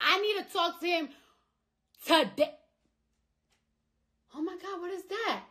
I need to talk to him today. Oh my God, what is that?